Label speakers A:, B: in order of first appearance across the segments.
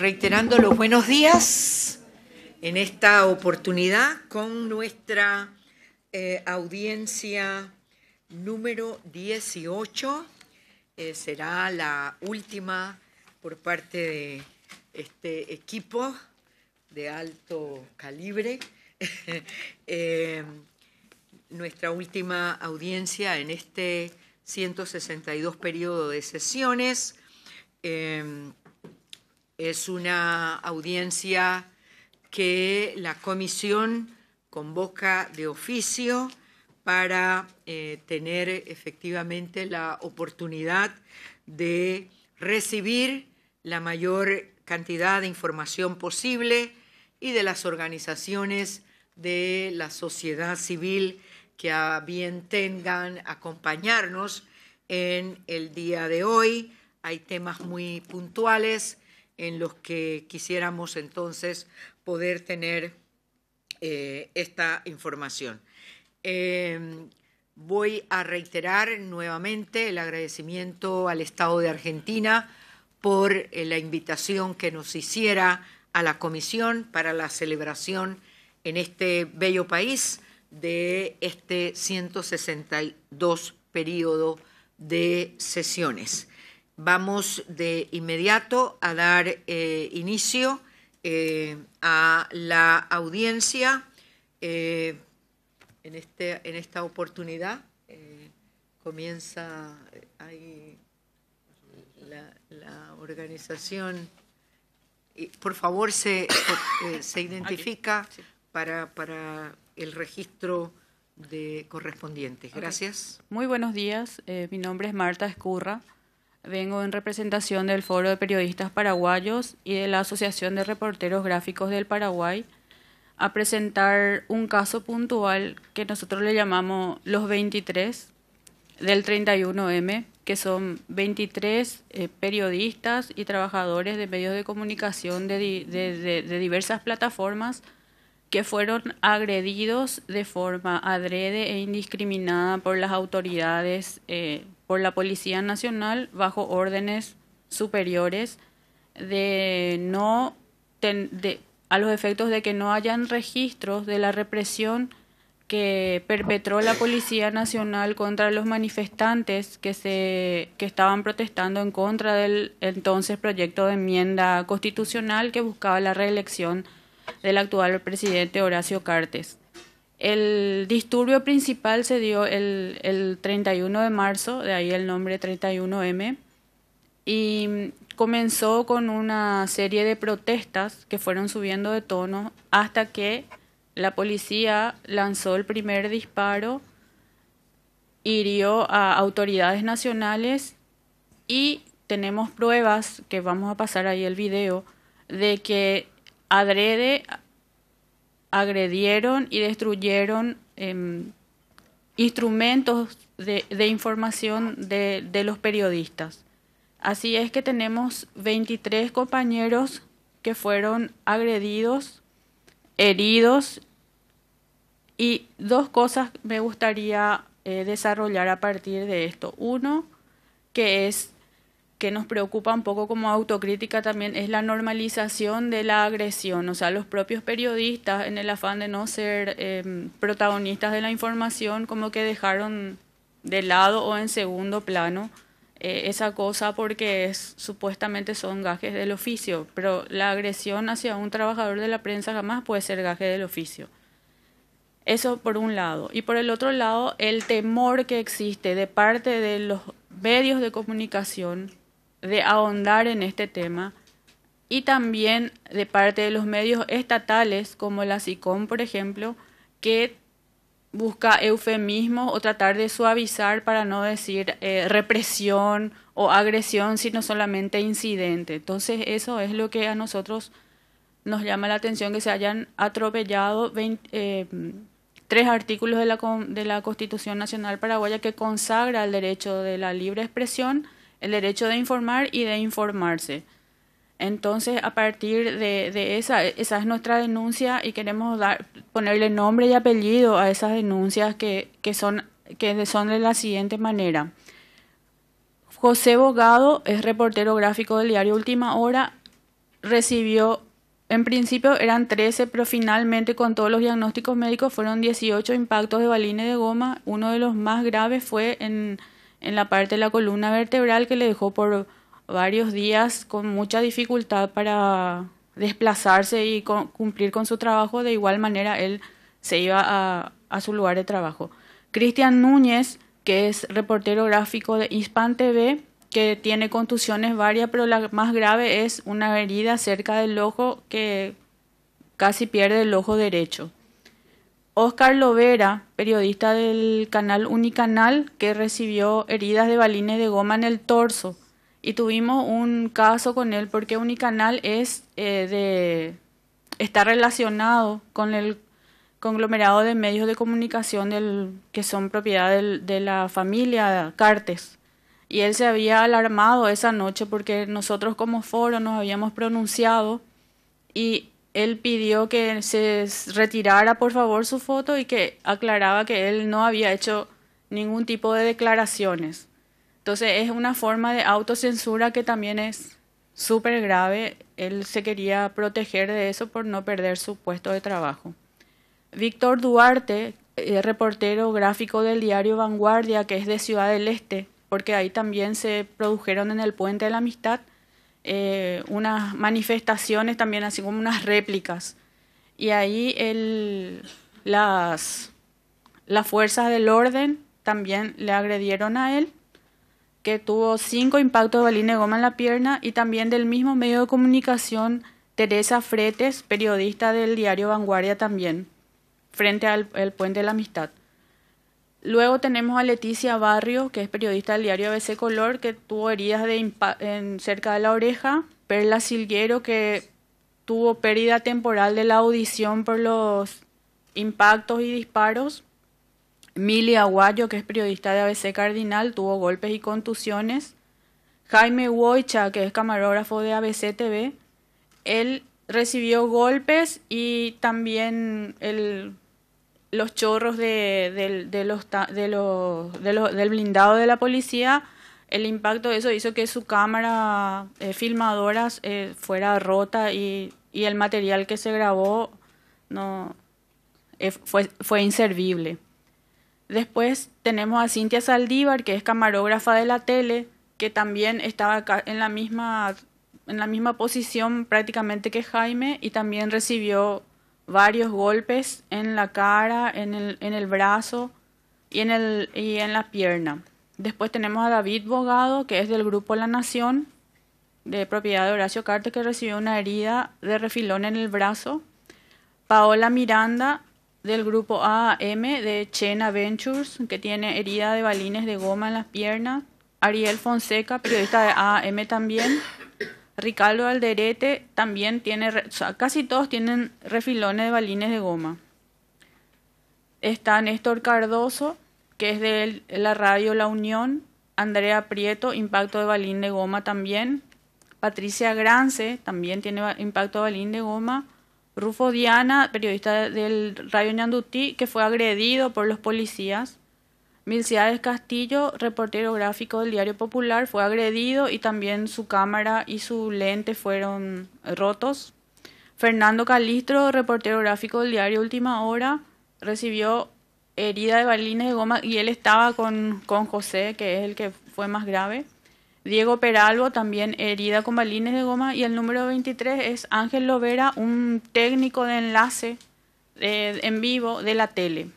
A: reiterando los buenos días en esta oportunidad con nuestra eh, audiencia número 18. Eh, será la última por parte de este equipo de alto calibre. Eh, nuestra última audiencia en este 162 periodo de sesiones. Es una audiencia que la comisión convoca de oficio para eh, tener efectivamente la oportunidad de recibir la mayor cantidad de información posible y de las organizaciones de la sociedad civil que a bien tengan acompañarnos en el día de hoy. Hay temas muy puntuales en los que quisiéramos entonces poder tener eh, esta información. Em, voy a reiterar nuevamente el agradecimiento al Estado de Argentina por eh, la invitación que nos hiciera a la Comisión para la celebración en este bello país de este 162 periodo de sesiones. Vamos de inmediato a dar eh, inicio eh, a la audiencia eh, en, este, en esta oportunidad. comienza ahí la, organización. Por favor, se, identifica para, el registro de correspondientes. Gracias.
B: Muy buenos días. mi nombre es Marta Escurra. Vengo en representación del Foro de Periodistas Paraguayos y de la Asociación de Reporteros Gráficos del Paraguay a presentar un caso puntual que nosotros le llamamos los 23 del 31M, que son 23 eh, periodistas y trabajadores de medios de comunicación de, diversas plataformas que fueron agredidos de forma adrede e indiscriminada por las autoridades eh, por la Policía Nacional bajo órdenes superiores de no a los efectos de que no hayan registros de la represión que perpetró la Policía Nacional contra los manifestantes que, se, que estaban protestando en contra del entonces proyecto de enmienda constitucional que buscaba la reelección del actual presidente Horacio Cartes. El disturbio principal se dio el, 31 de marzo, de ahí el nombre 31M, y comenzó con una serie de protestas que fueron subiendo de tono hasta que la policía lanzó el primer disparo, hirió a autoridades nacionales y tenemos pruebas, que vamos a pasar ahí el video, de que adrede agredieron y destruyeron em, instrumentos de, información de, los periodistas. Así es que tenemos 23 compañeros que fueron agredidos, heridos y dos cosas me gustaría eh, desarrollar a partir de esto. Uno, que es que nos preocupa un poco como autocrítica también es la normalización de la agresión, o sea, los propios periodistas en el afán de no ser em, protagonistas de la información como que dejaron de lado o en segundo plano eh, esa cosa porque supuestamente son gajes del oficio, pero la agresión hacia un trabajador de la prensa jamás puede ser gaje del oficio. Eso por un lado. Y por el otro lado, el temor que existe de parte de los medios de comunicación de ahondar en este tema y también de parte de los medios estatales como la SICOM, por ejemplo, que busca eufemismo o tratar de suavizar para no decir eh, represión o agresión, sino solamente incidente. Entonces eso es lo que a nosotros nos llama la atención, que se hayan atropellado eh, tres artículos de la, de la Constitución Nacional Paraguaya que consagra el derecho de la libre expresión, el derecho de informar y de informarse. Entonces, a partir de, de esa, esa es nuestra denuncia y queremos dar, ponerle nombre y apellido a esas denuncias que, que, son, que son de la siguiente manera. José Bogado es reportero gráfico del diario Última Hora, recibió, en principio eran 13, pero finalmente con todos los diagnósticos médicos fueron 18 impactos de balines de goma. Uno de los más graves fue en en la parte de la columna vertebral que le dejó por varios días con mucha dificultad para desplazarse y cumplir con su trabajo. De igual manera, él se iba a, a su lugar de trabajo. Cristian Núñez, que es reportero gráfico de Hispan TV, que tiene contusiones varias, pero la más grave es una herida cerca del ojo que casi pierde el ojo derecho. Oscar Lovera, periodista del canal Unicanal, que recibió heridas de balines de goma en el torso. Y tuvimos un caso con él porque Unicanal es, eh, de, está relacionado con el conglomerado de medios de comunicación que son propiedad de la familia Cartes. Y él se había alarmado esa noche porque nosotros como foro nos habíamos pronunciado y él pidió que se retirara por favor su foto y que aclaraba que él no había hecho ningún tipo de declaraciones. Entonces es una forma de autocensura que también es súper grave. Él se quería proteger de eso por no perder su puesto de trabajo. Víctor Duarte, eh, reportero gráfico del diario Vanguardia, que es de Ciudad del Este, porque ahí también se produjeron en el Puente de la Amistad, eh, unas manifestaciones también, así como unas réplicas. Y ahí el, las, las fuerzas del orden también le agredieron a él, que tuvo cinco impactos de balín de goma en la pierna, y también del mismo medio de comunicación, Teresa Fretes, periodista del diario Vanguardia también, frente al puente de la amistad. Luego tenemos a Leticia Barrio, que es periodista del diario ABC Color, que tuvo heridas de en cerca de la oreja. Perla Silguero, que tuvo pérdida temporal de la audición por los impactos y disparos. Mili Aguayo, que es periodista de ABC Cardinal, tuvo golpes y contusiones. Jaime Huoicha, que es camarógrafo de ABC TV, él recibió golpes y también el los chorros de, los, de, los, del blindado de la policía, el impacto de eso hizo que su cámara eh, filmadora eh, fuera rota y, el material que se grabó no eh, fue, fue inservible. Después tenemos a Cintia Saldívar, que es camarógrafa de la tele, que también estaba en la misma en la misma posición prácticamente que Jaime y también recibió varios golpes en la cara, en el, en el brazo y en, el, y en la pierna. Después tenemos a David Bogado, que es del grupo La Nación, de propiedad de Horacio Carter que recibió una herida de refilón en el brazo. Paola Miranda, del grupo AAM, de Chena Ventures, que tiene herida de balines de goma en las piernas. Ariel Fonseca, periodista de AAM también, Ricardo Alderete también tiene, casi todos tienen refilones de balines de goma. Está Néstor Cardoso, que es de la radio La Unión, Andrea Prieto, impacto de balín de goma también, Patricia Grance, también tiene impacto de balín de goma, Rufo Diana, periodista del radio Ñandutí, que fue agredido por los policías, Milciades Castillo, reportero gráfico del Diario Popular, fue agredido y también su cámara y su lente fueron rotos. Fernando Calistro, reportero gráfico del Diario Última Hora, recibió herida de balines de goma y él estaba con, José, que es el que fue más grave. Diego Peralvo, también herida con balines de goma. Y el número 23 es Ángel Lovera, un técnico de enlace eh, en vivo de la tele.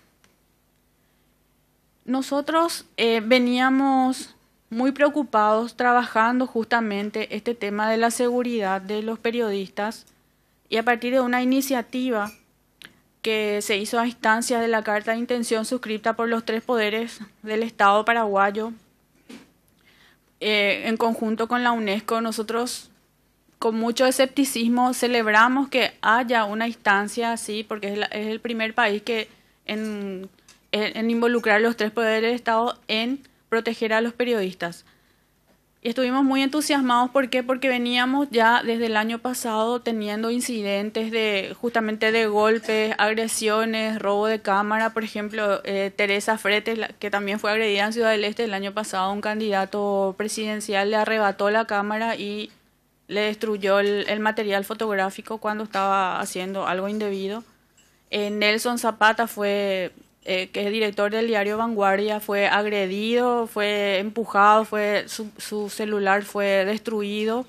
B: Nosotros eh, veníamos muy preocupados trabajando justamente este tema de la seguridad de los periodistas y a partir de una iniciativa que se hizo a instancia de la carta de intención suscrita por los tres poderes del Estado paraguayo eh, en conjunto con la UNESCO, nosotros con mucho escepticismo celebramos que haya una instancia así, porque es, es el primer país que en en involucrar los tres poderes del Estado en proteger a los periodistas. Y estuvimos muy entusiasmados, ¿por qué? Porque veníamos ya desde el año pasado teniendo incidentes de justamente de golpes, agresiones, robo de cámara. Por ejemplo, eh, Teresa Fretes, que también fue agredida en Ciudad del Este el año pasado, un candidato presidencial le arrebató la cámara y le destruyó el, material fotográfico cuando estaba haciendo algo indebido. Eh, Nelson Zapata fue eh, que es director del diario Vanguardia, fue agredido, fue empujado, fue, su, celular fue destruido.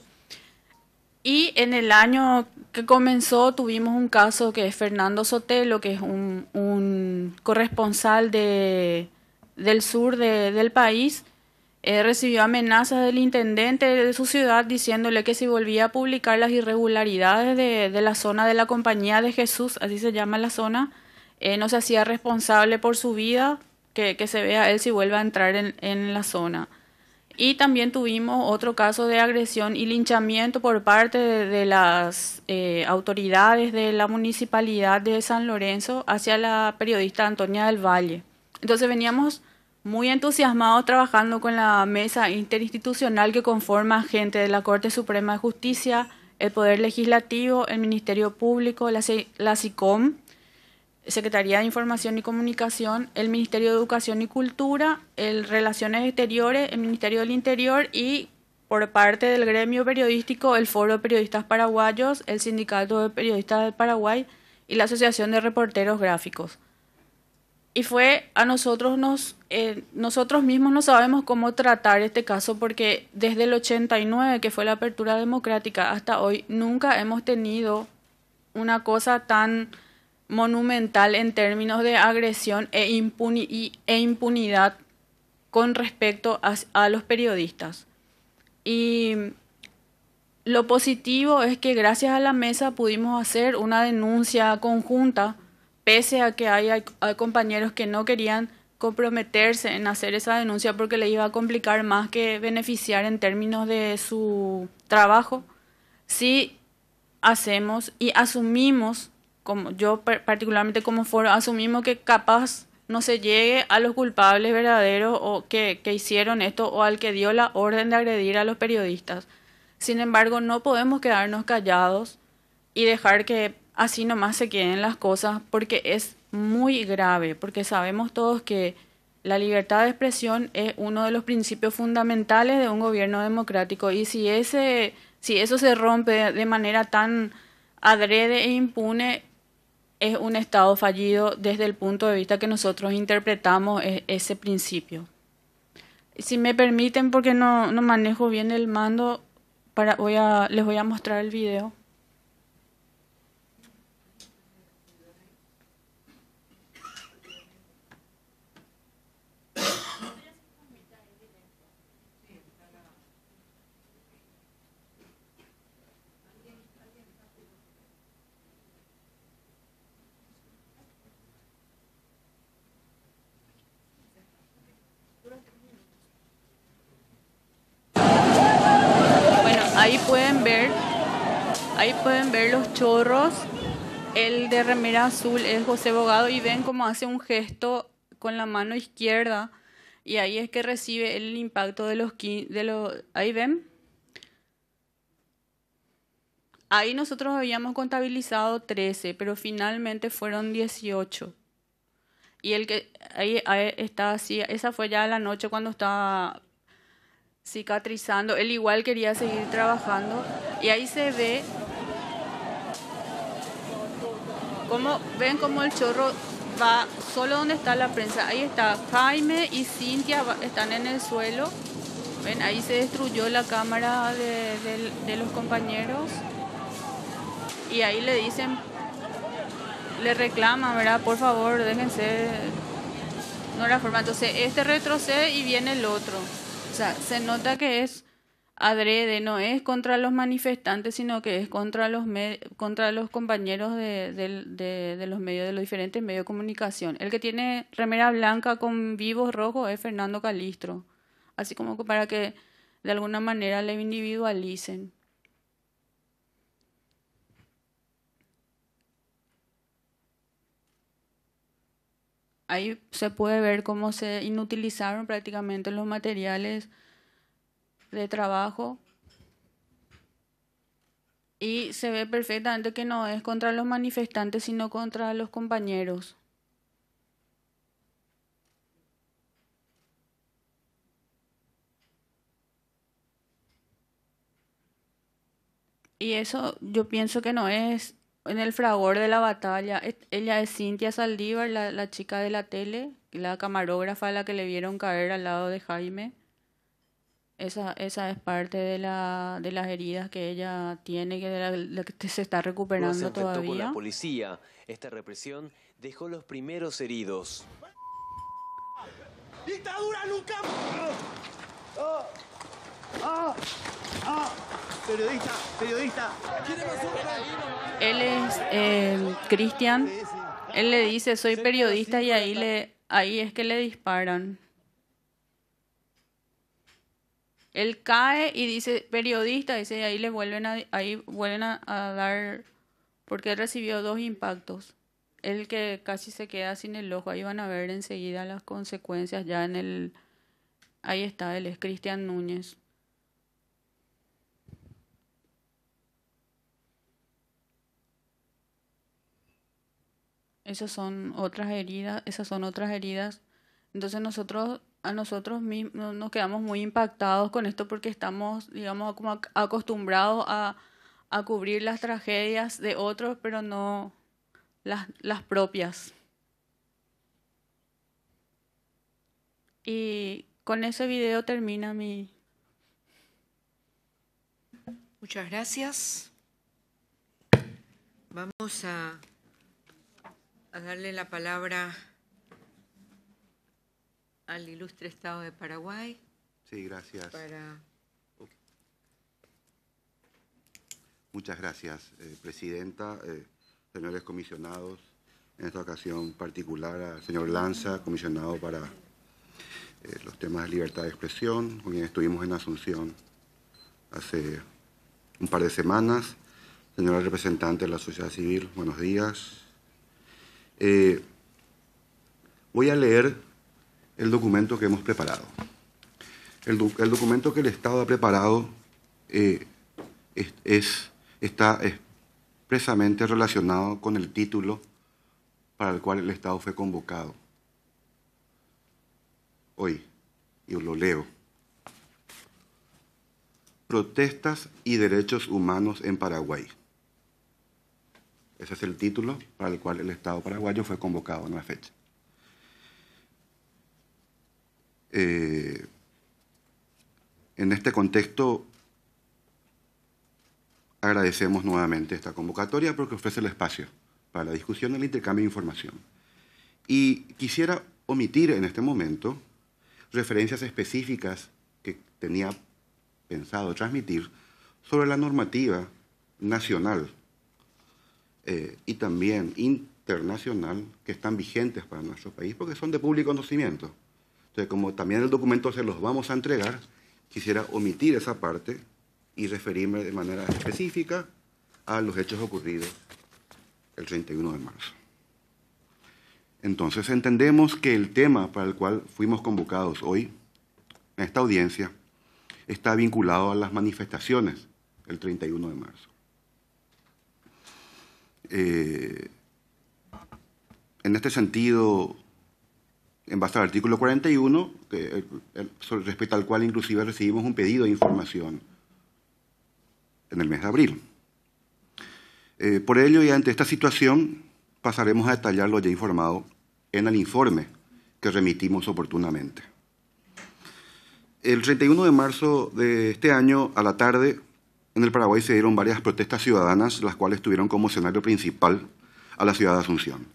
B: Y en el año que comenzó tuvimos un caso que es Fernando Sotelo, que es un, corresponsal de, del sur del país, eh, recibió amenazas del intendente de su ciudad diciéndole que si volvía a publicar las irregularidades de la zona de la Compañía de Jesús, así se llama la zona, eh, no se hacía responsable por su vida, que, se vea él si vuelve a entrar en, la zona. Y también tuvimos otro caso de agresión y linchamiento por parte de, las eh, autoridades de la municipalidad de San Lorenzo hacia la periodista Antonia del Valle. Entonces veníamos muy entusiasmados trabajando con la mesa interinstitucional que conforma gente de la Corte Suprema de Justicia, el Poder Legislativo, el Ministerio Público, la, la SICOM Secretaría de Información y Comunicación, el Ministerio de Educación y Cultura, el Relaciones Exteriores, el Ministerio del Interior y por parte del gremio periodístico, el Foro de Periodistas Paraguayos, el Sindicato de Periodistas del Paraguay y la Asociación de Reporteros Gráficos. Y fue a nosotros, nos, eh, nosotros mismos no sabemos cómo tratar este caso porque desde el 89, que fue la apertura democrática, hasta hoy nunca hemos tenido una cosa tan monumental en términos de agresión e, e impunidad con respecto a, los periodistas. Y lo positivo es que gracias a la mesa pudimos hacer una denuncia conjunta, pese a que hay, compañeros que no querían comprometerse en hacer esa denuncia porque le iba a complicar más que beneficiar en términos de su trabajo, si hacemos y asumimos como yo particularmente como foro, asumimos que capaz no se llegue a los culpables verdaderos o que, hicieron esto o al que dio la orden de agredir a los periodistas. Sin embargo, no podemos quedarnos callados y dejar que así nomás se queden las cosas porque es muy grave, porque sabemos todos que la libertad de expresión es uno de los principios fundamentales de un gobierno democrático y si ese si eso se rompe de manera tan adrede e impune es un Estado fallido desde el punto de vista que nosotros interpretamos e-, ese principio. Si me permiten, porque no, no manejo bien el mando, para, voy a, les voy a mostrar el video. Chorros, el de remera azul es José Bogado y ven cómo hace un gesto con la mano izquierda y ahí es que recibe el impacto de los... De los ahí ven. Ahí nosotros habíamos contabilizado 13, pero finalmente fueron 18. Y el que ahí está así, esa fue ya la noche cuando estaba cicatrizando. Él igual quería seguir trabajando. Y ahí se ve ven cómo el chorro va solo donde está la prensa. Ahí está Jaime y Cintia están en el suelo. Ven, ahí se destruyó la cámara de, los compañeros. Y ahí le dicen, le reclaman, ¿verdad? Por favor, déjense. No la forma. Entonces, este retrocede y viene el otro. O sea, se nota que es adrede, no es contra los manifestantes, sino que es contra los, contra los compañeros de, los medios, de los diferentes medios de comunicación. El que tiene remera blanca con vivos rojos es Fernando Calistro, así como para que de alguna manera le individualicen. Ahí se puede ver cómo se inutilizaron prácticamente los materiales de trabajo y se ve perfectamente que no es contra los manifestantes, sino contra los compañeros. Y eso yo pienso que no es en el fragor de la batalla. Ella es Cintia Saldívar, la, chica de la tele, la camarógrafa a la que le vieron caer al lado de Jaime. Esa, esa es parte de, la, de las heridas que ella tiene, que de la, que se está recuperando todavía. Con la
C: policía. Esta represión dejó los primeros heridos. ¡Dictadura ¡Ah!
B: ¡Ah! ¡Ah! Él es eh, Cristian. Él le dice, soy periodista y ahí le ahí es que le disparan. Él cae y dice, periodista, dice, ahí le vuelven a, ahí vuelven a, dar, porque él recibió dos impactos. El que casi se queda sin el ojo, ahí van a ver enseguida las consecuencias ya en el... Ahí está, él es Cristian Núñez. Esas son otras heridas, esas son otras heridas. Entonces nosotros a nosotros mismos nos quedamos muy impactados con esto porque estamos, digamos, como acostumbrados a, cubrir las tragedias de otros, pero no las, las propias. Y con ese video termina mi... Muchas gracias. Vamos
A: a, a darle la palabra al ilustre Estado de Paraguay.
D: Sí, gracias. Muchas gracias, eh, Presidenta, eh, señores comisionados, en esta ocasión particular al señor Lanza, comisionado para eh, los temas de libertad de expresión, con quien estuvimos en Asunción hace un par de semanas. Señora representante de la sociedad civil, buenos días. voy a leer el documento que hemos preparado. El, documento que el Estado ha preparado eh, es, está expresamente relacionado con el título para el cual el Estado fue convocado. Hoy, y lo leo. Protestas y derechos humanos en Paraguay. Ese es el título para el cual el Estado paraguayo fue convocado en una fecha. Eh, en este contexto agradecemos nuevamente esta convocatoria porque ofrece el espacio para la discusión y el intercambio de información. Y quisiera omitir en este momento referencias específicas que tenía pensado transmitir sobre la normativa nacional eh, y también internacional que están vigentes para nuestro país porque son de público conocimiento. Entonces, como también el documento se los vamos a entregar, quisiera omitir esa parte y referirme de manera específica a los hechos ocurridos el 31 de marzo. Entonces entendemos que el tema para el cual fuimos convocados hoy, en esta audiencia, está vinculado a las manifestaciones el 31 de marzo. Eh, en este sentido, en base al artículo 41, que, eh, eh, respecto al cual inclusive recibimos un pedido de información en el mes de abril. Eh, por ello, y ante esta situación, pasaremos a detallar lo ya informado en el informe que remitimos oportunamente. El 31 de marzo de este año, a la tarde, en el Paraguay se dieron varias protestas ciudadanas, las cuales tuvieron como escenario principal a la ciudad de Asunción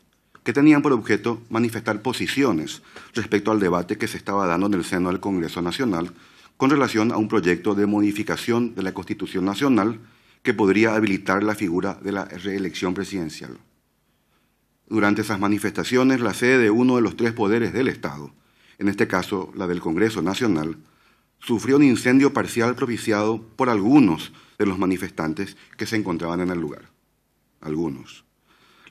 D: que tenían por objeto manifestar posiciones respecto al debate que se estaba dando en el seno del Congreso Nacional con relación a un proyecto de modificación de la Constitución Nacional que podría habilitar la figura de la reelección presidencial. Durante esas manifestaciones, la sede de uno de los tres poderes del Estado, en este caso la del Congreso Nacional, sufrió un incendio parcial propiciado por algunos de los manifestantes que se encontraban en el lugar. Algunos.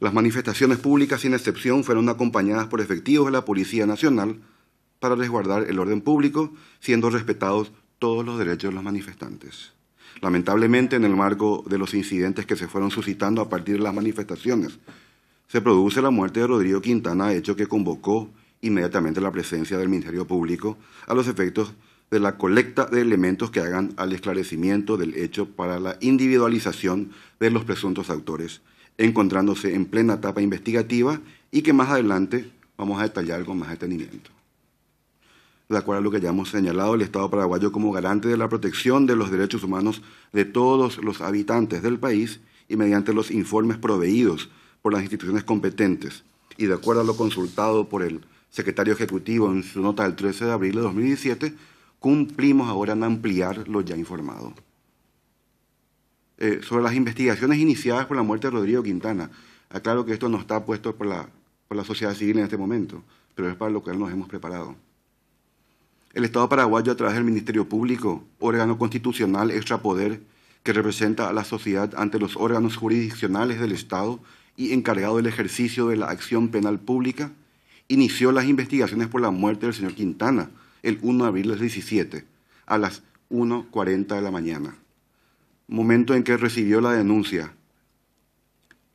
D: Las manifestaciones públicas, sin excepción, fueron acompañadas por efectivos de la Policía Nacional para resguardar el orden público, siendo respetados todos los derechos de los manifestantes. Lamentablemente, en el marco de los incidentes que se fueron suscitando a partir de las manifestaciones, se produce la muerte de Rodrigo Quintana, hecho que convocó inmediatamente la presencia del Ministerio Público a los efectos de la colecta de elementos que hagan al esclarecimiento del hecho para la individualización de los presuntos autores encontrándose en plena etapa investigativa y que más adelante vamos a detallar con más detenimiento. De acuerdo a lo que ya hemos señalado, el Estado paraguayo como garante de la protección de los derechos humanos de todos los habitantes del país y mediante los informes proveídos por las instituciones competentes y de acuerdo a lo consultado por el secretario ejecutivo en su nota del 13 de abril de 2017, cumplimos ahora en ampliar lo ya informado. Eh, sobre las investigaciones iniciadas por la muerte de Rodrigo Quintana. Aclaro que esto no está puesto por la, por la sociedad civil en este momento, pero es para lo que nos hemos preparado. El Estado paraguayo, a través del Ministerio Público, órgano constitucional extrapoder que representa a la sociedad ante los órganos jurisdiccionales del Estado y encargado del ejercicio de la acción penal pública, inició las investigaciones por la muerte del señor Quintana el 1 de abril del 17 a las 1.40 de la mañana momento en que recibió la denuncia,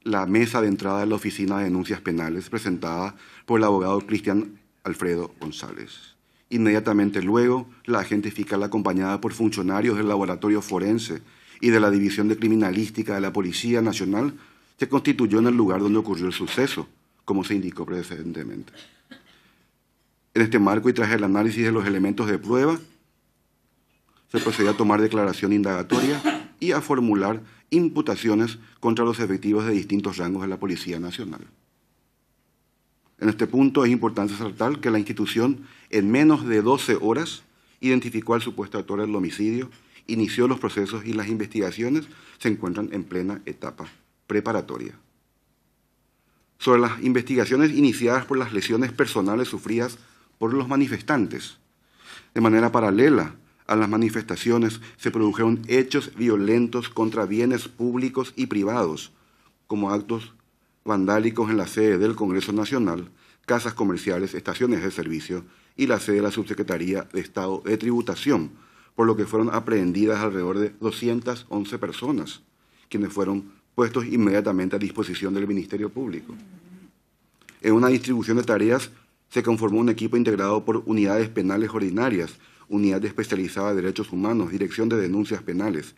D: la mesa de entrada de la Oficina de Denuncias Penales presentada por el abogado Cristian Alfredo González. Inmediatamente luego, la agente fiscal acompañada por funcionarios del laboratorio forense y de la División de Criminalística de la Policía Nacional se constituyó en el lugar donde ocurrió el suceso, como se indicó precedentemente. En este marco y tras el análisis de los elementos de prueba, se procedió a tomar declaración indagatoria y a formular imputaciones contra los efectivos de distintos rangos de la Policía Nacional. En este punto es importante resaltar que la institución en menos de 12 horas identificó al supuesto autor del homicidio, inició los procesos y las investigaciones se encuentran en plena etapa preparatoria. Sobre las investigaciones iniciadas por las lesiones personales sufridas por los manifestantes, de manera paralela a las manifestaciones se produjeron hechos violentos contra bienes públicos y privados, como actos vandálicos en la sede del Congreso Nacional, casas comerciales, estaciones de servicio y la sede de la Subsecretaría de Estado de Tributación, por lo que fueron aprehendidas alrededor de 211 personas, quienes fueron puestos inmediatamente a disposición del Ministerio Público. En una distribución de tareas se conformó un equipo integrado por unidades penales ordinarias, Unidad Especializada de Derechos Humanos, Dirección de Denuncias Penales,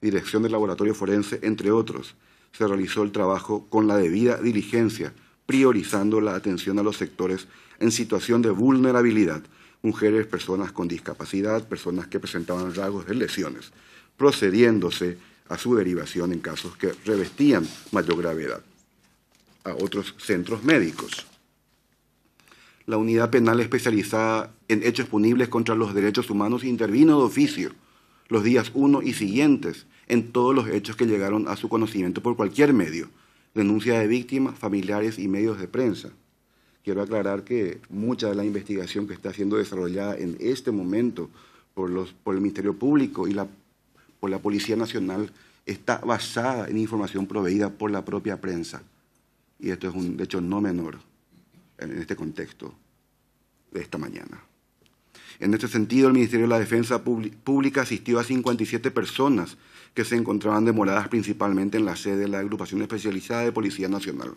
D: Dirección del Laboratorio Forense, entre otros. Se realizó el trabajo con la debida diligencia, priorizando la atención a los sectores en situación de vulnerabilidad, mujeres, personas con discapacidad, personas que presentaban rasgos de lesiones, procediéndose a su derivación en casos que revestían mayor gravedad a otros centros médicos la Unidad Penal Especializada en Hechos Punibles contra los Derechos Humanos intervino de oficio los días 1 y siguientes en todos los hechos que llegaron a su conocimiento por cualquier medio, denuncia de víctimas, familiares y medios de prensa. Quiero aclarar que mucha de la investigación que está siendo desarrollada en este momento por, el Ministerio Público y por la Policía Nacional está basada en información proveída por la propia prensa. Y esto es un hecho no menor en este contexto de esta mañana. En este sentido, el Ministerio de la Defensa Pública asistió a 57 personas que se encontraban demoradas principalmente en la sede de la Agrupación Especializada de Policía Nacional.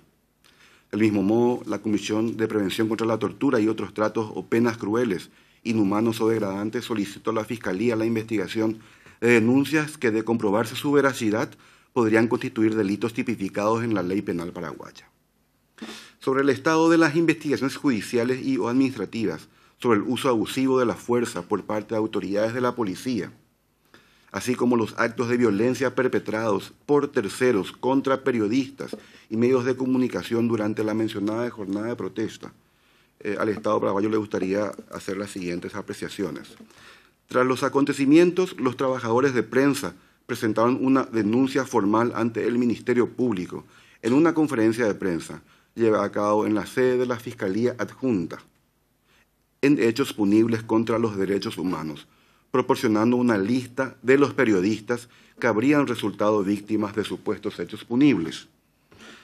D: Del mismo modo, la Comisión de Prevención contra la Tortura y otros tratos o penas crueles, inhumanos o degradantes solicitó a la Fiscalía la investigación de denuncias que, de comprobarse su veracidad, podrían constituir delitos tipificados en la ley penal paraguaya sobre el estado de las investigaciones judiciales y o administrativas, sobre el uso abusivo de la fuerza por parte de autoridades de la policía, así como los actos de violencia perpetrados por terceros contra periodistas y medios de comunicación durante la mencionada jornada de protesta. Eh, al Estado paraguayo le gustaría hacer las siguientes apreciaciones. Tras los acontecimientos, los trabajadores de prensa presentaron una denuncia formal ante el Ministerio Público en una conferencia de prensa lleva a cabo en la sede de la Fiscalía Adjunta en hechos punibles contra los derechos humanos, proporcionando una lista de los periodistas que habrían resultado víctimas de supuestos hechos punibles.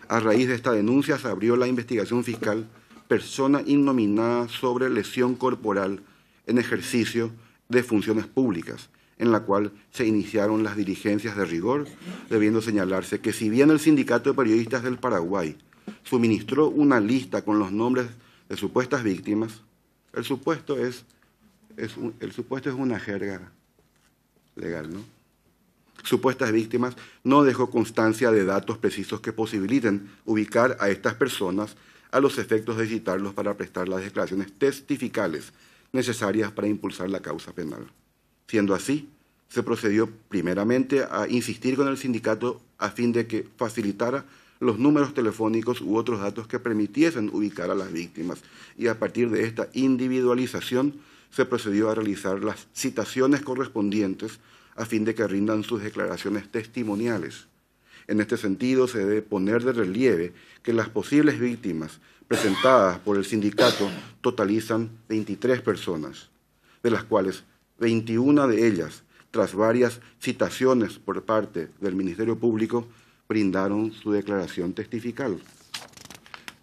D: A raíz de esta denuncia se abrió la investigación fiscal persona innominada sobre lesión corporal en ejercicio de funciones públicas, en la cual se iniciaron las diligencias de rigor, debiendo señalarse que si bien el Sindicato de Periodistas del Paraguay suministró una lista con los nombres de supuestas víctimas. El supuesto es, el supuesto es una jerga legal, ¿no? Supuestas víctimas no dejó constancia de datos precisos que posibiliten ubicar a estas personas a los efectos de citarlos para prestar las declaraciones testificales necesarias para impulsar la causa penal. Siendo así, se procedió primeramente a insistir con el sindicato a fin de que facilitara los números telefónicos u otros datos que permitiesen ubicar a las víctimas y a partir de esta individualización se procedió a realizar las citaciones correspondientes a fin de que rindan sus declaraciones testimoniales. En este sentido, se debe poner de relieve que las posibles víctimas presentadas por el sindicato totalizan 23 personas, de las cuales 21 de ellas, tras varias citaciones por parte del Ministerio Público, brindaron su declaración testifical.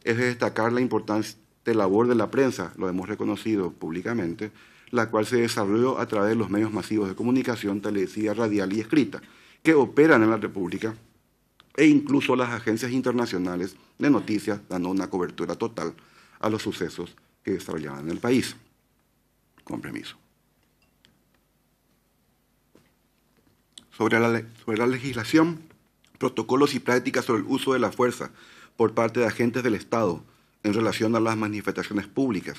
D: Es de destacar la importancia importante labor de la prensa, lo hemos reconocido públicamente, la cual se desarrolló a través de los medios masivos de comunicación, televisiva, radial y escrita, que operan en la República e incluso las agencias internacionales de noticias dando una cobertura total a los sucesos que desarrollaban en el país. Con Sobre la, sobre la legislación, protocolos y prácticas sobre el uso de la fuerza por parte de agentes del Estado en relación a las manifestaciones públicas.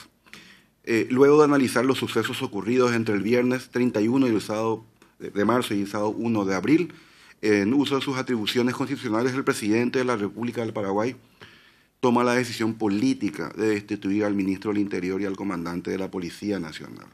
D: Eh, luego de analizar los sucesos ocurridos entre el viernes 31 y el sábado eh, de marzo y el sábado 1 de abril, en uso de sus atribuciones constitucionales, el presidente de la República del Paraguay toma la decisión política de destituir al ministro del Interior y al comandante de la Policía Nacional.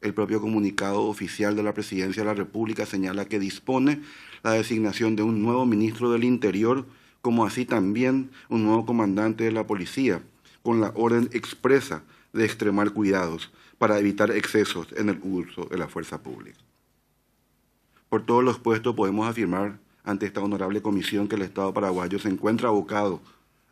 D: El propio comunicado oficial de la Presidencia de la República señala que dispone la designación de un nuevo ministro del Interior, como así también un nuevo comandante de la policía, con la orden expresa de extremar cuidados para evitar excesos en el uso de la fuerza pública. Por todos los puestos podemos afirmar ante esta honorable comisión que el Estado paraguayo se encuentra abocado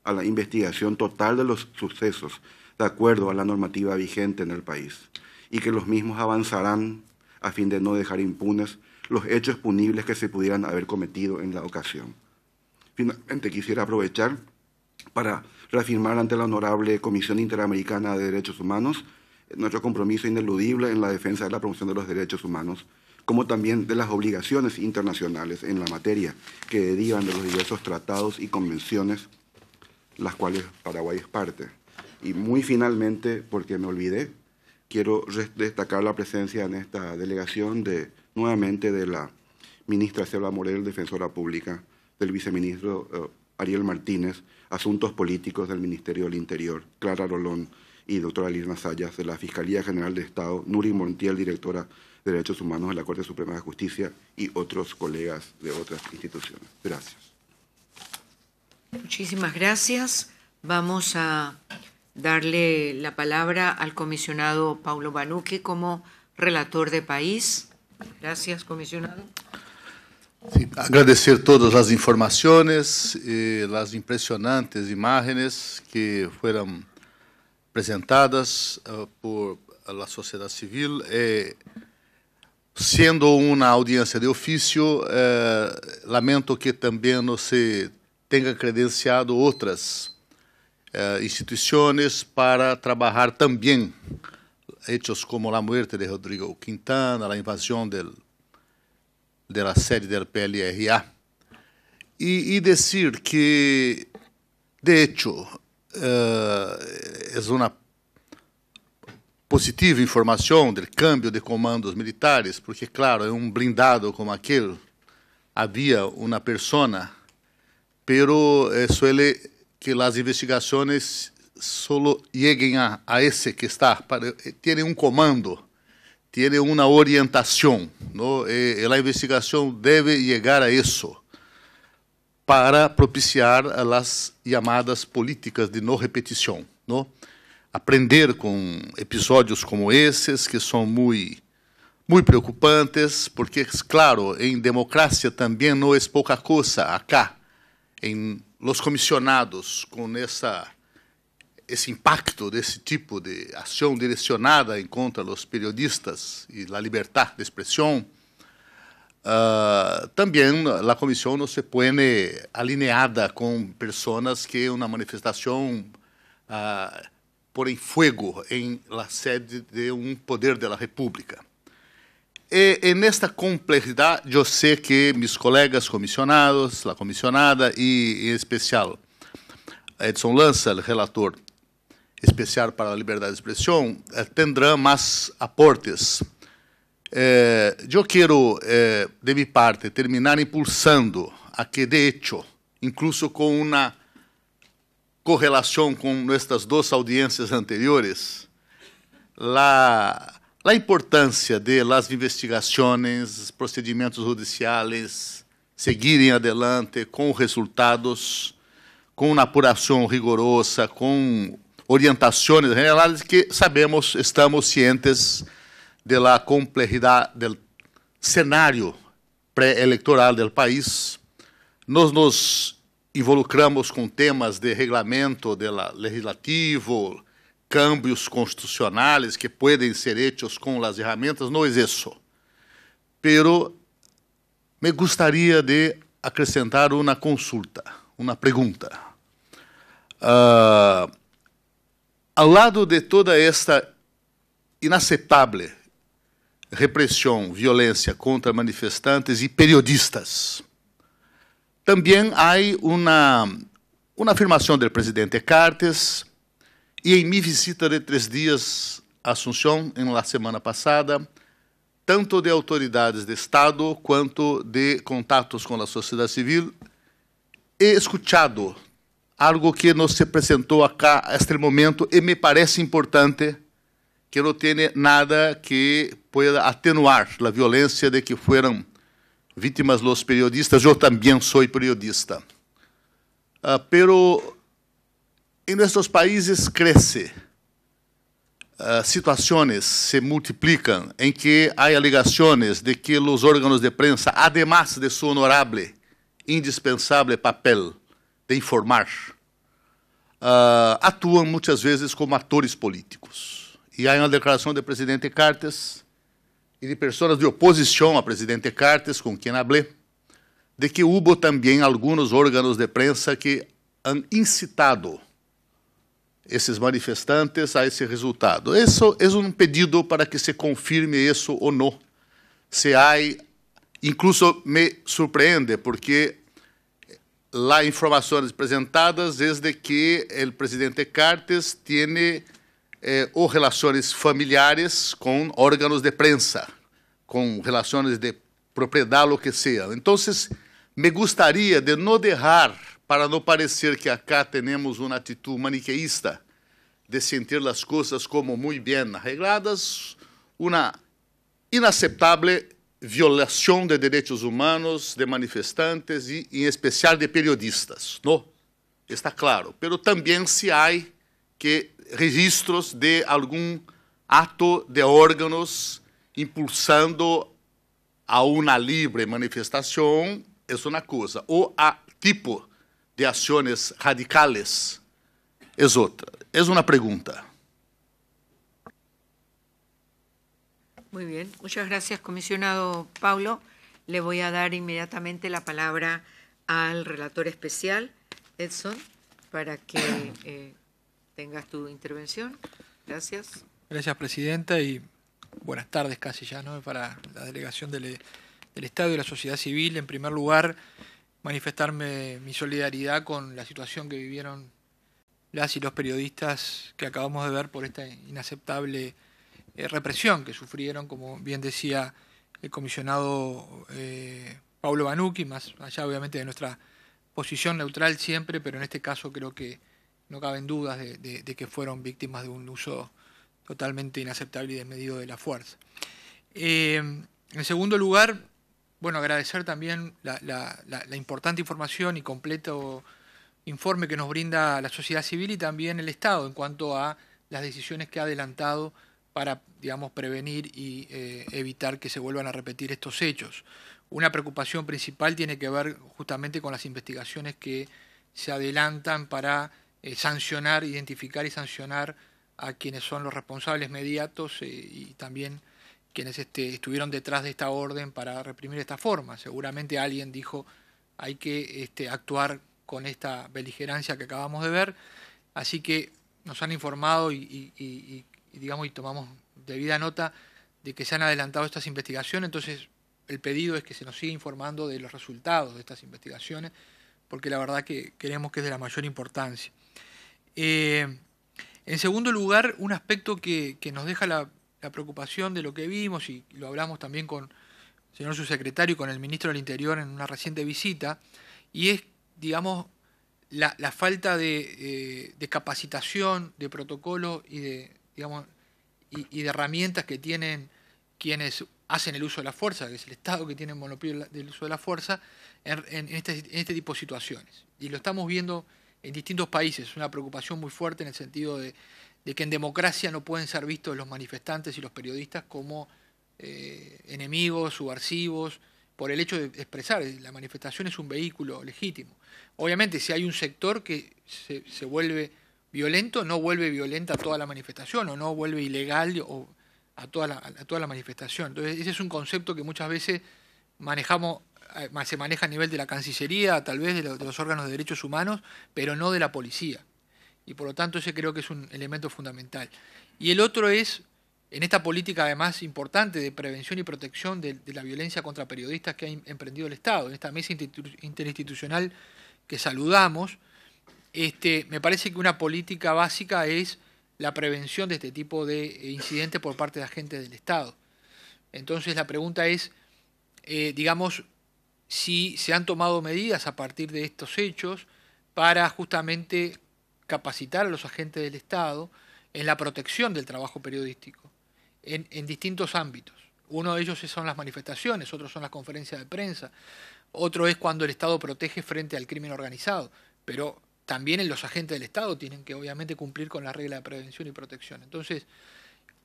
D: a la investigación total de los sucesos de acuerdo a la normativa vigente en el país y que los mismos avanzarán a fin de no dejar impunes los hechos punibles que se pudieran haber cometido en la ocasión. Finalmente, quisiera aprovechar para reafirmar ante la Honorable Comisión Interamericana de Derechos Humanos eh, nuestro compromiso ineludible en la defensa de la promoción de los derechos humanos, como también de las obligaciones internacionales en la materia que derivan de los diversos tratados y convenciones, las cuales Paraguay es parte. Y muy finalmente, porque me olvidé, quiero destacar la presencia en esta delegación de nuevamente de la ministra Selva Morel, defensora pública, del viceministro eh, Ariel Martínez, asuntos políticos del Ministerio del Interior, Clara Rolón y doctora Lina Sayas, de la Fiscalía General de Estado, Nuri Montiel, directora de Derechos Humanos de la Corte Suprema de Justicia y otros colegas de otras instituciones. Gracias.
A: Muchísimas gracias. Vamos a darle la palabra al comisionado Paulo Banuque como relator de país. Gracias, comisionado. Sí,
E: agradecer todas as informações e eh, as impressionantes imagens que foram apresentadas uh, eh, por a sociedade civil. Eh, sendo uma audiência de ofício, eh, lamento que também não se tenha credenciado outras eh, instituições para trabalhar também hechos como la muerte de Rodrigo Quintana, la invasión del, de la sede del PLRA, y, y decir que, de hecho, uh, es una positiva informação do câmbio de comandos militares, porque, claro, em um blindado como aquele havia uma persona, pero eh, suele que as investigações solo lleguen a, a ese que está, para, eh, tiene un comando, tiene una orientación, ¿no? E, eh, eh, la investigación debe llegar a eso para propiciar as chamadas políticas de não repetição, no Aprender com episódios como esses que são muito muito preocupantes, porque claro, em democracia também não é pouca coisa acá em los comissionados com essa esse impacto desse tipo de ação direcionada em contra os periodistas e a liberdade de expressão, uh, ah, também a comissão não se põe alineada com pessoas que uma manifestação uh, ah, põe fogo em la sede de um poder da República. E, e nesta complexidade, eu sei que meus colegas comissionados, a comissionada e, em especial, Edson Lanza, o relator, especial para a liberdade de expressão eh, mais aportes. Eh, eu quero, eh, de minha parte, terminar impulsando a que, de hecho, incluso com uma correlação com nossas duas audiências anteriores, lá a importância de las investigações, procedimentos judiciais seguirem adelante com resultados, com uma apuração rigorosa, com orientações generales que sabemos, estamos cientes de la complejidad del cenário pré-eleitoral do país. Nós nos involucramos com temas de regulamento de legislativo, cambios constitucionais que podem ser hechos com as ferramentas, não é isso. Pero me gostaria de acrescentar uma consulta, uma pergunta. Uh, ah, ao lado de toda esta inaceitável repressão, violência contra manifestantes e periodistas, também há uma, uma afirmação do presidente Cartes e em minha visita de três dias a Assunção, na semana passada, tanto de autoridades de Estado quanto de contatos com a sociedade civil, he é escuchado algo que nos se apresentou acá este momento e me parece importante que não tenha nada que pueda atenuar a violência de que foram vítimas os periodistas. Eu também sou periodista. Uh, pero em nossos países cresce. Uh, situações se multiplicam em que há alegações de que os órgãos de prensa, además de seu honorável, indispensável papel, de informar, uh, atuam muitas vezes como atores políticos. E há uma declaração do presidente Cartes e de pessoas de oposição a presidente Cartes, com quem hablé, de que houve também alguns órgãos de prensa que han incitado esses manifestantes a esse resultado. Isso é um pedido para que se confirme isso ou não. Se há, incluso me surpreende, porque lá informações apresentadas desde que o presidente Cartes tiene eh, o relações familiares com órganos de prensa, com relações de propriedade, lo que seja. Então, me gostaria de não dejar, para não parecer que acá temos uma atitude maniqueísta, de sentir as coisas como muito bem arregladas, uma inaceitável violação de direitos humanos de manifestantes e, em especial, de periodistas. Não? Está claro. Pero também se há que registros de algum ato de órgãos impulsando a uma livre manifestação, isso é uma coisa, ou a tipo de ações radicais, é outra. É uma pergunta.
A: Muy bien, muchas gracias, comisionado Pablo. Le voy a dar inmediatamente la palabra al relator especial, Edson, para que eh, tengas tu intervención. Gracias.
F: Gracias, Presidenta, y buenas tardes casi ya, ¿no? Para la delegación del, del Estado y la sociedad civil. En primer lugar, manifestarme mi solidaridad con la situación que vivieron las y los periodistas que acabamos de ver por esta inaceptable eh, represión que sufrieron, como bien decía el comisionado eh, Pablo Banucci, más allá obviamente de nuestra posición neutral siempre, pero en este caso creo que no caben dudas de, que fueron víctimas de un uso totalmente inaceptable y desmedido de la fuerza. Eh, en segundo lugar, bueno, agradecer también la, importante información y completo informe que nos brinda la sociedad civil y también el Estado en cuanto a las decisiones que ha adelantado para, digamos, prevenir y eh, evitar que se vuelvan a repetir estos hechos. Una preocupación principal tiene que ver justamente con las investigaciones que se adelantan para eh, sancionar, identificar y sancionar a quienes son los responsables mediatos eh, y también quienes este, estuvieron detrás de esta orden para reprimir esta forma. Seguramente alguien dijo hay que este, actuar con esta beligerancia que acabamos de ver. Así que nos han informado y, y y digamos y tomamos debida nota de que se han adelantado estas investigaciones, entonces el pedido es que se nos siga informando de los resultados de estas investigaciones, porque la verdad que creemos que es de la mayor importancia. Eh, en segundo lugar, un aspecto que, nos deja la, preocupación de lo que vimos, y lo hablamos también con el señor subsecretario y con el ministro del Interior en una reciente visita, y es, digamos, la, falta eh, de capacitación, de protocolo y de, digamos, y, de herramientas que tienen quienes hacen el uso de la fuerza, que es el Estado que tiene monopolio del uso de la fuerza, en, este, en, este, tipo de situaciones. Y lo estamos viendo en distintos países, es una preocupación muy fuerte en el sentido de, que en democracia no pueden ser vistos los manifestantes y los periodistas como eh, enemigos, subversivos, por el hecho de expresar, la manifestación es un vehículo legítimo. Obviamente si hay un sector que se, se vuelve violento no vuelve violenta toda la manifestación o no vuelve ilegal a, toda la, manifestación. Entonces, ese es un concepto que muchas veces manejamos eh, se maneja a nivel de la Cancillería, tal vez de los, órganos de derechos humanos, pero no de la policía. Y por lo tanto ese creo que es un elemento fundamental. Y el otro es, en esta política además importante de prevención y protección de la violencia contra periodistas que ha em-, emprendido el Estado, en esta mesa interinstitucional que saludamos, este, me parece que una política básica es la prevención de este tipo de eh, incidentes por parte de agentes del Estado. Entonces la pregunta es, eh, digamos, si se han tomado medidas a partir de estos hechos para justamente capacitar a los agentes del Estado en la protección del trabajo periodístico, en, distintos ámbitos. Uno de ellos son las manifestaciones, otros son las conferencias de prensa, otro es cuando el Estado protege frente al crimen organizado, pero también en los agentes del Estado tienen que obviamente cumplir con la regla de prevención y protección. Entonces,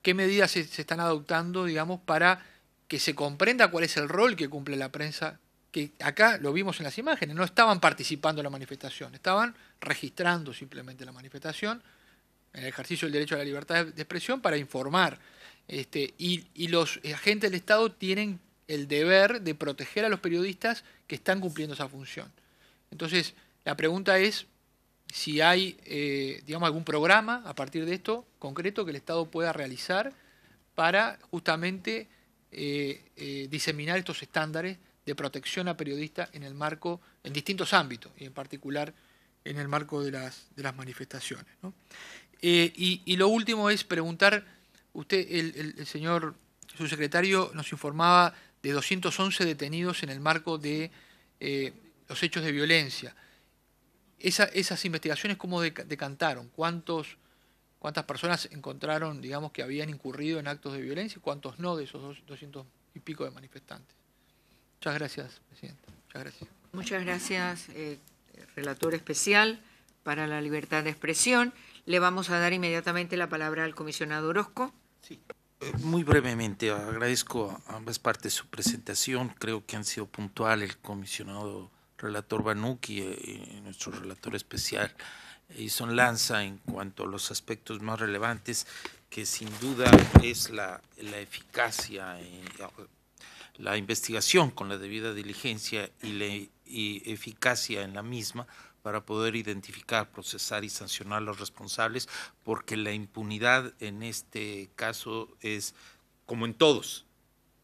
F: ¿qué medidas se, están adoptando, digamos, para que se comprenda cuál es el rol que cumple la prensa que acá lo vimos en las imágenes, no estaban participando en la manifestación, estaban registrando simplemente la manifestación en el ejercicio del derecho a la libertad de expresión para informar. Este, y, y, los agentes del Estado tienen el deber de proteger a los periodistas que están cumpliendo esa función. Entonces, la pregunta es, si hay, eh, digamos, algún programa a partir de esto concreto que el Estado pueda realizar para justamente eh, eh, diseminar estos estándares de protección a periodistas en el marco, en distintos ámbitos, y en particular en el marco de las, manifestaciones. Y, lo último es preguntar, usted, el, el, el señor subsecretario nos informaba de 211 detenidos en el marco de los hechos de violencia esas investigaciones, ¿cómo decantaron? ¿Cuántos, ¿Cuántas personas encontraron, digamos, que habían incurrido en actos de violencia y cuántos no de esos 200 y pico de manifestantes? Muchas gracias, Presidenta. Muchas gracias. Muchas gracias, eh, relator especial para la
A: libertad de expresión. Le vamos a dar inmediatamente la palabra al comisionado Orozco. Sí.
C: Eh, muy brevemente, agradezco a ambas partes su presentación. Creo que han sido puntual el comisionado relator Banuki, eh, y nuestro relator especial eh, son Lanza en cuanto a los aspectos más relevantes, que sin duda es la, la eficacia, en eh, la investigación con la debida diligencia y, la, y eficacia en la misma para poder identificar, procesar y sancionar a los responsables, porque la impunidad en este caso es como en todos,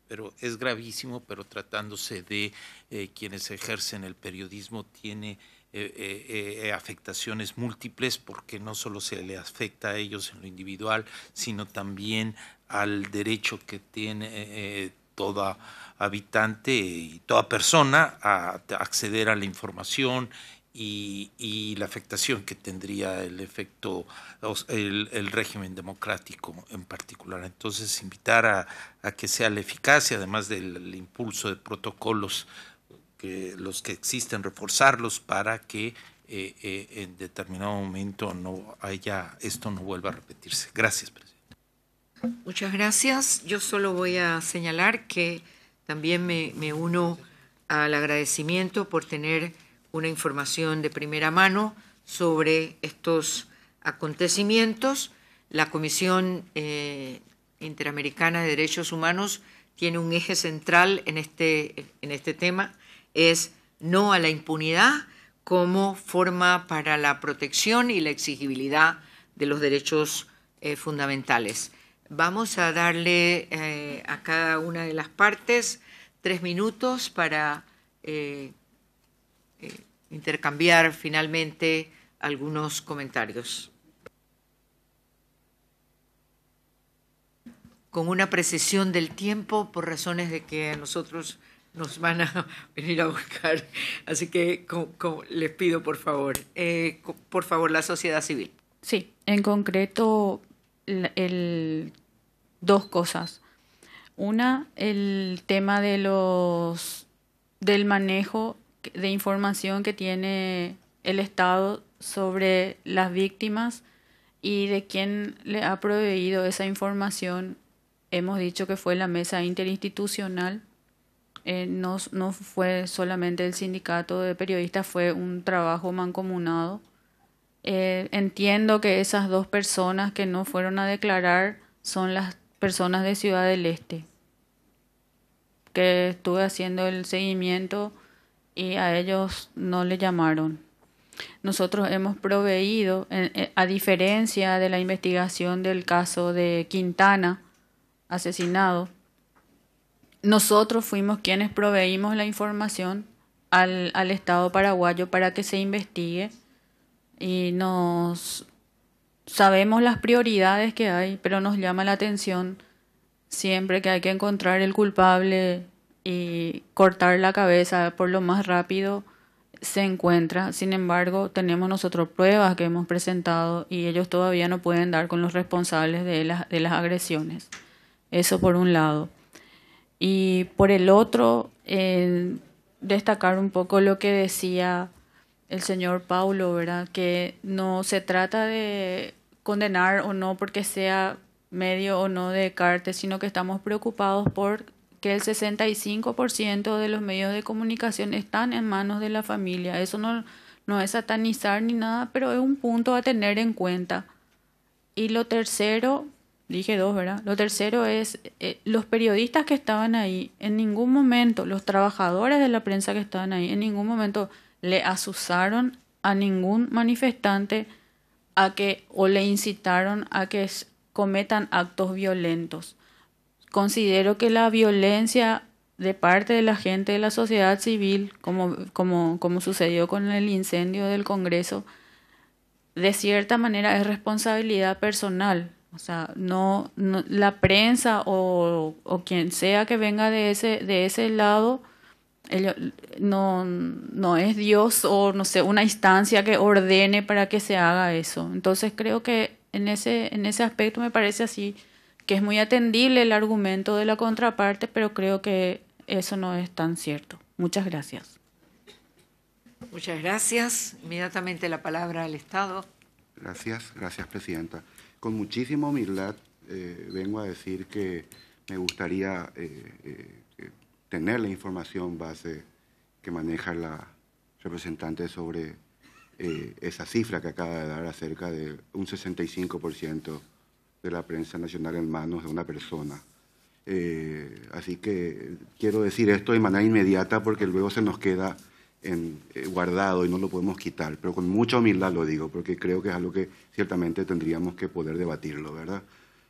C: pero es gravísimo, pero tratándose de eh, quienes ejercen el periodismo tiene eh, eh, afectaciones múltiples porque no solo se le afecta a ellos en lo individual, sino también al derecho que tiene toda habitante y toda persona a acceder a la información y, la afectación que tendría el efecto, el, régimen democrático en particular. Entonces, invitar a, que sea la eficacia, además del impulso de protocolos que los que existen, reforzarlos para que eh, eh, en determinado momento no haya esto no vuelva a repetirse. Gracias, presidente.
A: Muchas gracias. Yo solo voy a señalar que también me uno al agradecimiento por tener una información de primera mano sobre estos acontecimientos. La Comisión eh, Interamericana de Derechos Humanos tiene un eje central en este, en este tema, es no a la impunidad como forma para la protección y la exigibilidad de los derechos eh, fundamentales. Vamos a darle eh, a cada una de las partes tres minutos para intercambiar finalmente algunos comentarios. Con una precisión del tiempo, por razones de que a nosotros nos van a venir a buscar. Así que les pido, por favor, eh, por favor, la sociedad civil.
B: Sí, en concreto, dos cosas. Una, el tema de los del manejo de información que tiene el Estado sobre las víctimas y de quién le ha proveído esa información. Hemos dicho que fue la mesa interinstitucional, eh, no, no fue solamente el sindicato de periodistas, fue un trabajo mancomunado. Eh, entiendo que esas dos personas que no fueron a declarar son las personas de Ciudad del Este, que estuve haciendo el seguimiento y a ellos no le llamaron. Nosotros hemos proveído, eh, a diferencia de la investigación del caso de Quintana, asesinado, nosotros fuimos quienes proveímos la información al, al Estado paraguayo para que se investigue y nos sabemos las prioridades que hay, pero nos llama la atención siempre que hay que encontrar el culpable y cortar la cabeza por lo más rápido se encuentra. Sin embargo, tenemos nosotros pruebas que hemos presentado y ellos todavía no pueden dar con los responsables de, las, de las agresiones. Eso por un lado. Y por el otro, destacar un poco lo que decía el señor Paulo, ¿verdad? Que no se trata de condenar o no porque sea medio o no de cartes, sino que estamos preocupados por que el 65% de los medios de comunicación están en manos de la familia. Eso no, es satanizar ni nada, pero es un punto a tener en cuenta. Y lo tercero, dije dos, ¿verdad? Lo tercero es eh, los periodistas que estaban ahí, en ningún momento, los trabajadores de la prensa que estaban ahí, en ningún momento le asusaron a ningún manifestante a que o le incitaron a que cometan actos violentos considero que la violencia de parte de la gente de la sociedad civil, como, como, como sucedió con el incendio del Congreso, de cierta manera es responsabilidad personal. O sea, no, la prensa o, quien sea que venga de ese, de ese lado, no, no es Dios o no sé, una instancia que ordene para que se haga eso. Entonces creo que en ese, en ese aspecto me parece así que es muy atendible el argumento de la contraparte, pero creo que eso no es tan cierto. Muchas gracias.
A: Muchas gracias. Inmediatamente la palabra al Estado.
D: Gracias, gracias, Presidenta. Con muchísima humildad eh, vengo a decir que me gustaría eh, eh, tener la información base que maneja la representante sobre esa cifra que acaba de dar acerca de un 65% de la prensa nacional en manos de una persona. Eh, así que quiero decir esto de manera inmediata porque luego se nos queda eh, guardado y no lo podemos quitar, pero con mucha humildad lo digo, porque creo que es algo que ciertamente tendríamos que poder debatirlo, ¿verdad?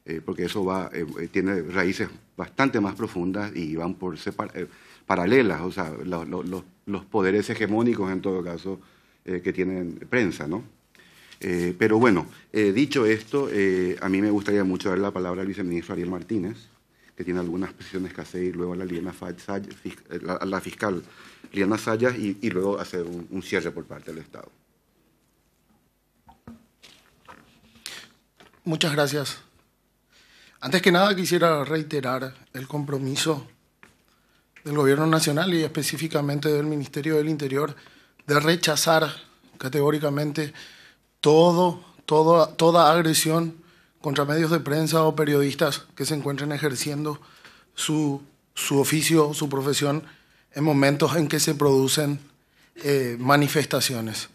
D: Eh, porque eso va, tiene raíces bastante más profundas y van por paralelas, o sea, los, los poderes hegemónicos en todo caso que tienen prensa, ¿no? Eh, pero bueno, eh, dicho esto, eh, a mí me gustaría mucho dar la palabra al viceministro Ariel Martínez, que tiene algunas presiones que hacer, y luego a la, fiscal Liana Sayas, y, luego hacer un, cierre por parte del Estado.
G: Muchas gracias. Antes que nada, quisiera reiterar el compromiso del Gobierno Nacional y específicamente del Ministerio del Interior de rechazar categóricamente todo, toda agresión contra medios de prensa o periodistas que se encuentren ejerciendo su, oficio, su profesión, en momentos en que se producen eh, manifestaciones.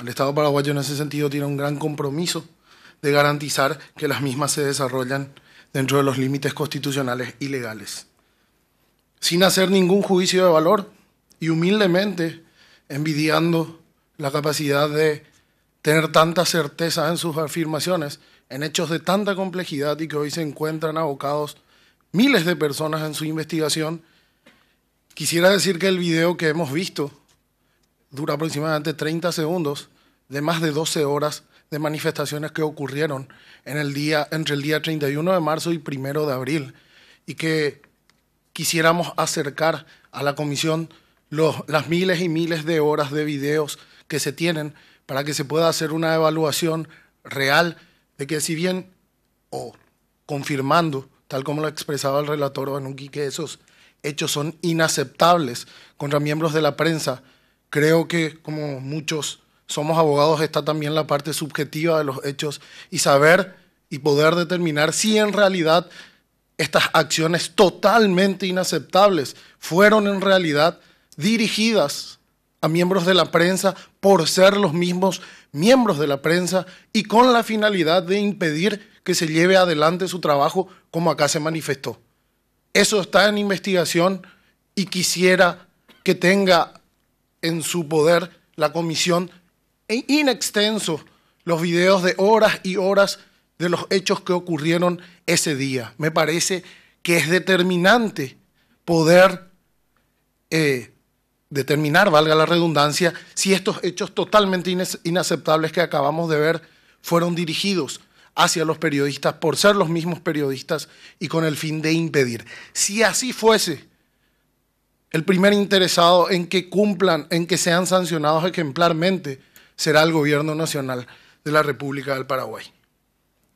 G: El Estado paraguayo en ese sentido tiene un gran compromiso de garantizar que las mismas se desarrollan dentro de los límites constitucionales y legales. Sin hacer ningún juicio de valor y humildemente envidiando la capacidad de tener tanta certeza en sus afirmaciones, en hechos de tanta complejidad y que hoy se encuentran abocados miles de personas en su investigación. Quisiera decir que el video que hemos visto dura aproximadamente 30 segundos de más de 12 horas de manifestaciones que ocurrieron en el día, entre el día 31 de marzo y 1 de abril y que quisiéramos acercar a la comisión los, las miles y miles de horas de videos que se tienen para que se pueda hacer una evaluación real de que si bien, o confirmando, tal como lo expresaba el relator Banuki, que esos hechos son inaceptables contra miembros de la prensa, creo que como muchos somos abogados está también la parte subjetiva de los hechos y saber y poder determinar si en realidad estas acciones totalmente inaceptables fueron en realidad dirigidas a miembros de la prensa por ser los mismos miembros de la prensa y con la finalidad de impedir que se lleve adelante su trabajo como acá se manifestó. Eso está en investigación y quisiera que tenga en su poder la comisión e in extenso los videos de horas y horas de los hechos que ocurrieron ese día. Me parece que es determinante poder eh, determinar, valga la redundancia, si estos hechos totalmente inaceptables que acabamos de ver fueron dirigidos hacia los periodistas por ser los mismos periodistas y con el fin de impedir. Si así fuese, el primer interesado en que cumplan, en que sean sancionados ejemplarmente, será el gobierno nacional de la República del Paraguay.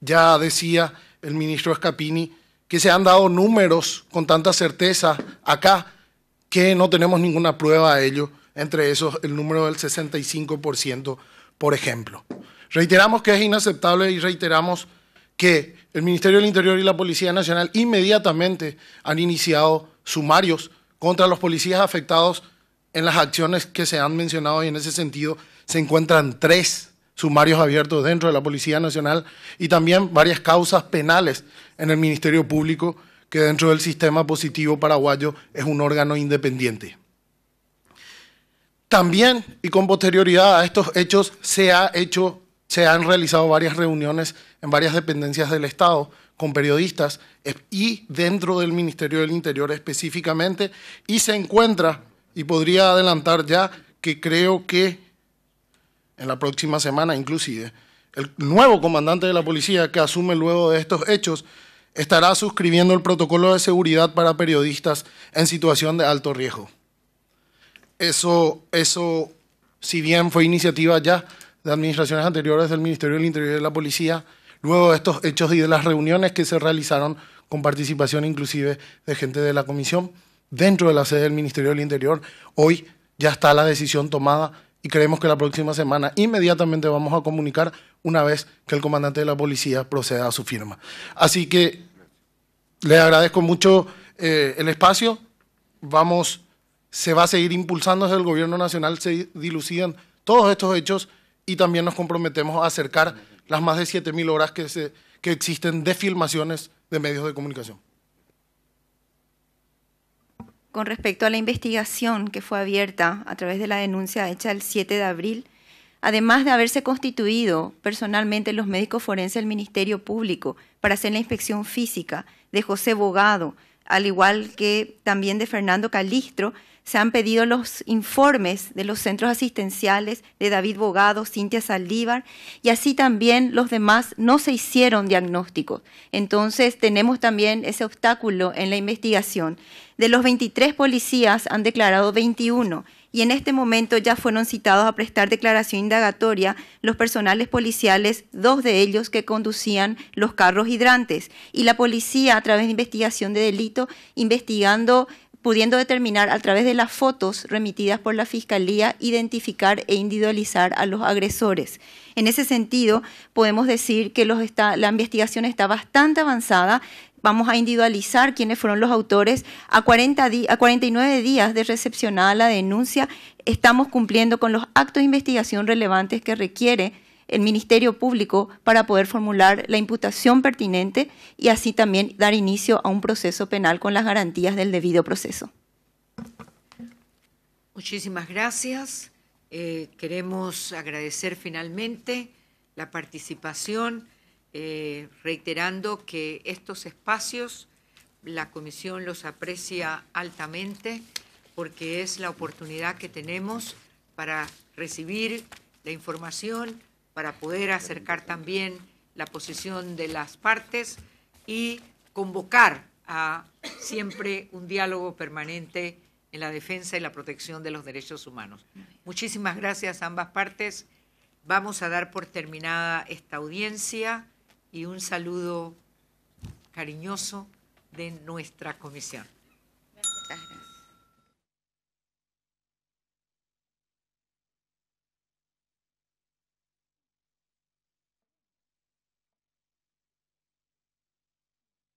G: Ya decía el ministro Escapini que se han dado números con tanta certeza acá que no tenemos ninguna prueba de ello, entre esos el número del 65%, por ejemplo. Reiteramos que es inaceptable y reiteramos que el Ministerio del Interior y la Policía Nacional inmediatamente han iniciado sumarios contra los policías afectados en las acciones que se han mencionado y en ese sentido se encuentran tres sumarios abiertos dentro de la Policía Nacional y también varias causas penales en el Ministerio Público que dentro del sistema positivo paraguayo es un órgano independiente. También y con posterioridad a estos hechos se, ha hecho, se han realizado varias reuniones en varias dependencias del Estado con periodistas y dentro del Ministerio del Interior específicamente y se encuentra, y podría adelantar ya, que creo que en la próxima semana inclusive, el nuevo comandante de la policía que asume luego de estos hechos estará suscribiendo el protocolo de seguridad para periodistas en situación de alto riesgo. Eso, si bien fue iniciativa ya de administraciones anteriores del Ministerio del Interior y de la Policía, luego de estos hechos y de las reuniones que se realizaron con participación inclusive de gente de la Comisión dentro de la sede del Ministerio del Interior, hoy ya está la decisión tomada y creemos que la próxima semana inmediatamente vamos a comunicar una vez que el comandante de la policía proceda a su firma. Así que le agradezco mucho eh, el espacio. Vamos, se va a seguir impulsando desde el gobierno nacional, se dilucidan todos estos hechos y también nos comprometemos a acercar las más de 7.000 horas que, que existen de filmaciones de medios de comunicación.
H: Con respecto a la investigación que fue abierta a través de la denuncia hecha el 7 de abril, además de haberse constituido personalmente los médicos forenses del Ministerio Público para hacer la inspección física de José Bogado, al igual que también de Fernando Calistro, se han pedido los informes de los centros asistenciales de David Bogado, Cintia Saldívar, y así también los demás no se hicieron diagnósticos. Entonces tenemos también ese obstáculo en la investigación. De los 23 policías han declarado 21 y en este momento ya fueron citados a prestar declaración indagatoria los personales policiales, dos de ellos que conducían los carros hidrantes, y la policía a través de investigación de delito, investigando pudiendo determinar a través de las fotos remitidas por la Fiscalía, identificar e individualizar a los agresores. En ese sentido, podemos decir que la investigación está bastante avanzada, vamos a individualizar quiénes fueron los autores. A, 40 a 49 días de recepcionada la denuncia, estamos cumpliendo con los actos de investigación relevantes que requiere el Ministerio Público para poder formular la imputación pertinente y así también dar inicio a un proceso penal con las garantías del debido proceso.
A: Muchísimas gracias. Eh, queremos agradecer finalmente la participación eh, reiterando que estos espacios la comisión los aprecia altamente porque es la oportunidad que tenemos para recibir la información, para poder acercar también la posición de las partes y convocar a siempre un diálogo permanente en la defensa y la protección de los derechos humanos. Muchísimas gracias a ambas partes. Vamos a dar por terminada esta audiencia y un saludo cariñoso de nuestra comisión.